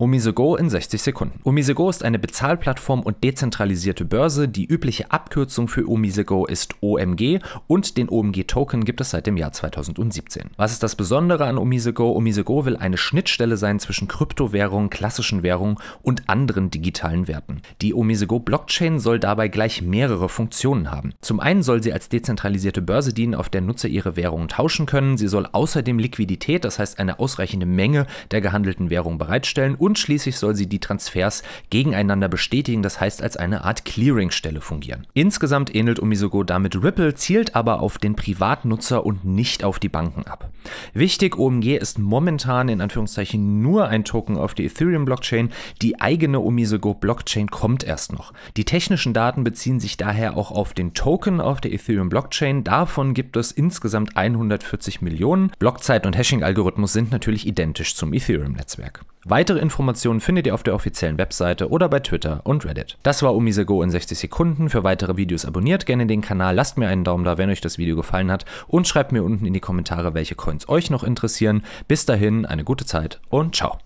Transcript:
Omisego in 60 Sekunden. Omisego ist eine Bezahlplattform und dezentralisierte Börse. Die übliche Abkürzung für Omisego ist OMG und den OMG-Token gibt es seit dem Jahr 2017. Was ist das Besondere an Omisego? Omisego will eine Schnittstelle sein zwischen Kryptowährungen, klassischen Währungen und anderen digitalen Werten. Die Omisego-Blockchain soll dabei gleich mehrere Funktionen haben. Zum einen soll sie als dezentralisierte Börse dienen, auf der Nutzer ihre Währungen tauschen können. Sie soll außerdem Liquidität, das heißt eine ausreichende Menge der gehandelten Währung bereitstellen und und schließlich soll sie die Transfers gegeneinander bestätigen, das heißt als eine Art Clearingstelle fungieren. Insgesamt ähnelt Umisogo damit Ripple, zielt aber auf den privaten Nutzer und nicht auf die Banken ab. Wichtig, OMG ist momentan in Anführungszeichen nur ein Token auf der Ethereum-Blockchain, die eigene Omisego-Blockchain kommt erst noch. Die technischen Daten beziehen sich daher auch auf den Token auf der Ethereum-Blockchain, davon gibt es insgesamt 140 Millionen. Blockzeit und Hashing-Algorithmus sind natürlich identisch zum Ethereum-Netzwerk. Weitere Informationen findet ihr auf der offiziellen Webseite oder bei Twitter und Reddit. Das war Omisego in 60 Sekunden. Für weitere Videos abonniert gerne den Kanal, lasst mir einen Daumen da, wenn euch das Video gefallen hat und schreibt mir unten in die Kommentare, welche Kosten Bitcoins euch noch interessieren. Bis dahin, eine gute Zeit und ciao.